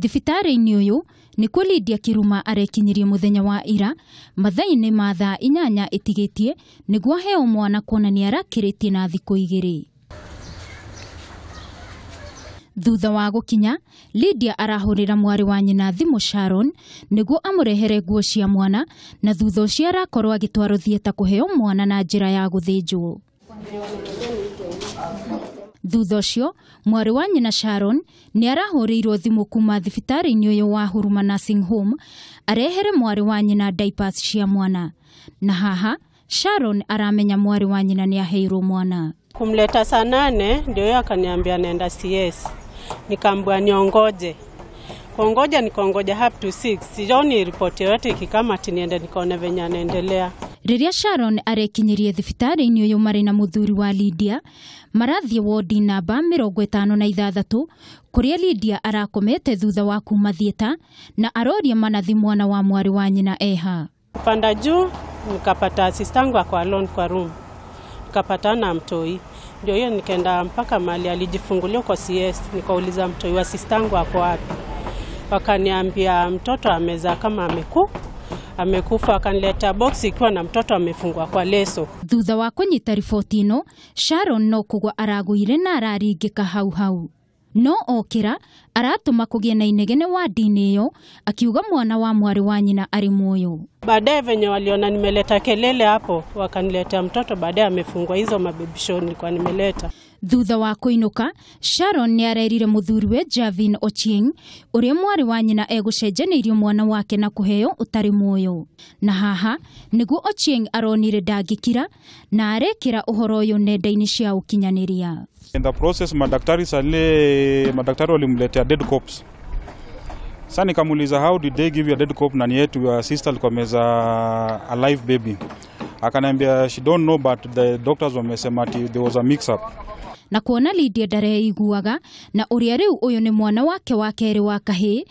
thibitarĩ-inĩ ũyũ nĩkuo Lydia Kiruma arekinyirie thenya wa ira mathaa-inĩ ma thaa inyanya nä guo aheo mwana kuona nĩ arakĩrĩtie na igä rä thutha wa arahå rä ra mwarä wa nyina thimũ Sharon amå rehere nguo cia mwana na thutha cio arakorwo agĩtwarwo thieta heo mwana na ra ya gũthĩnjwo thutha ũcio mwarĩ wa nyina Sharon nĩ arahũrĩirwo thimũ kuma thibitarĩ-inĩ ũyũ wa Huruma Nursing Home arehere mwarĩ wa nyina diapers cia mwana na haha Sharon aramenya mwarĩ wa nyina nĩ aheirwo mwana. Kumleta saa nane ndio yeye akaniambia anaenda CS, nikambua niongoje kongoja nikongoja hap to 6 sijoni ripoti yoyote ikikama ati niende nikaone venye anaendelea rĩrĩa Sharon arekinyirie thibitarĩ-inĩ ũyũ marĩ na mũthuri wa Lydia marathiĩ wondi namba mĩrongo ĩtano na ithathatũ kũrĩa Lydia arakomete thutha wa kuma thieta na aroria manathi mwana wa mwarĩ wa nyina eha. panda juu nikapata sistangu ako alone kwa room, nikapata na mtoi, ndio hiyo nikaenda mpaka mali alijifungulia kwa CS, nikauliza mtoi wa sistangu ako wapi, wakaniambia mtoto ameza kama amekuu amekufa, akaniletea boksi ikiwa na mtoto amefungwa kwa leso. Thutha wa kunyita riboti ino Sharon no kugwa aragũire na araringĩka hau hau no okĩra aratũma kũgĩe na inegene wa ndini ĩyo akiuga mwana wa mwarĩ wa nyina arĩ muoyo baadaye venye waliona nimeleta kelele hapo wakanileta mtoto baadaye amefungwa hizo mabebishoni kwa nimeleta thutha wa kuinuka sharon ni arerire muthuriwe javin ochieng å rä a mwarä wa nyina egåcenjanä mwana wake na kå utari å muoyo na haha nĩguo ochieng aronire ndangĩkira na arekira å horo å yå nenda-inä cia å kinyanä ria madaktari sale madaktari walimletea dead corpse sa nikamuuliza how did they give you a dead corpse na ni yetu your sister alikomeza a live baby akaniambia she don't know but the doctors wamesema ati there was a mix up na kuona Lydia ndareiguaga na uria riu uyu ni mwana wake wa keri wa kahi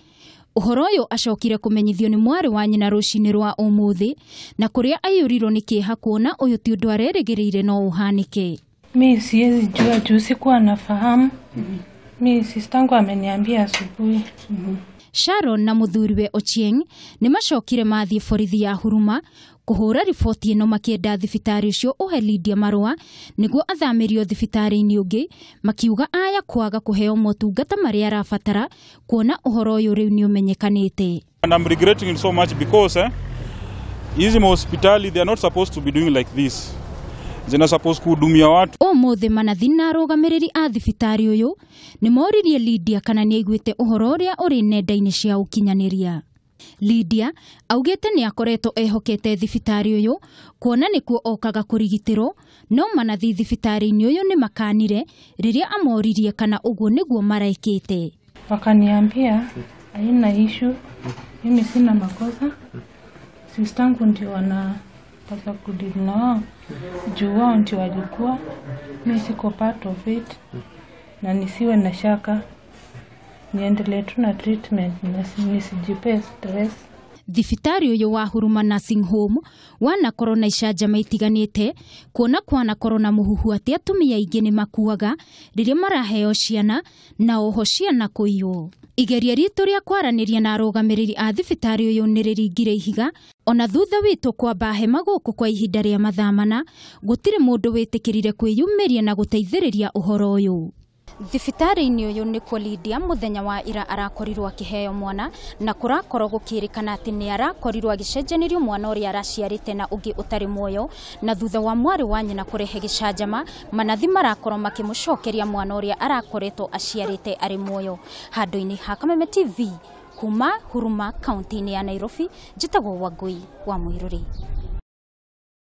uhoro uyu acokire kumenyithio ni mwari wa nyina rucini rwa umuthi na kuria aiyurirwo ni kiha kuona uyu ti undu arerigiriire no uhanike mi siwezi jua juu sikuwa nafahamu mi sistangu ameniambia asubuhi mm -hmm. Sharon na muthuriwe Ochieng nä macokire mathiä borithi ya Huruma kuhura riboti ĩno makĩenda thibitari ucio ũhe Lydia marũa nĩguo athamĩrio thibitarĩ-inĩ ũngĩ makiuga aya kwaga kũheo motungata maria arabatara kuona uhoro uyu riu ni umenyekanite And I'm regretting it so much because eh, hizi mahospitali they are not supposed to be doing like this zina suppose kuhudumia watu umuthi manathi na arugamiriri a thibitari uyu moririe Lydia kana niaiguite uhoro uria uri nenda-ini cia ukinyaniria Lydia augite akoretwo ehokete thibitari uyu kuona nikuo okaga kurigitirwo no manathi thibitari-ini uyu makanire riria amoririe kana uguo niguo maraikite wakaniambia aina ishu mimi sina makosa sistangu ndio wana But I juu wao ndio walikuwa, mi siko part of it, na nisiwe na shaka, niendelee tu na treatment, nisijipee stress thibitarä å yå wa huruma nursing home wanakorwo na icanjama itiganä kuona kwanakorwo na må huhu atä atumia aingä nä makuaga rä rä maraheo ciana na oho ciana kå igeria ritå rä a kwaranä na arå ri a thibitarä å yå nä rä ringire ihiga ona thutha witå kwamba hema gũkũ kwa ihinda rĩa tä kä gũtirĩ mũndũ wĩtĩkĩrire kwĩyumĩria na gũteithĩrĩria ũhoro ũyũ thibitarĩ-inĩ ũyũ nĩkuo Lydia mũthenya wa ira arakorirwo akĩheo mwana na rä kana atä nä arakorirwo agĩcenjanĩrio mwana araciarä te na å tarä muoyo na thutha wa mwarä wa nyina kũrehe gĩcanjama manathi marakorwo cokeria mwana a arakoretwo te arä muoyo handå -inä ha TV kuma Huruma kauntä-inä ya Nairobi njĩtagwo Wangũi wa Mũirũrĩ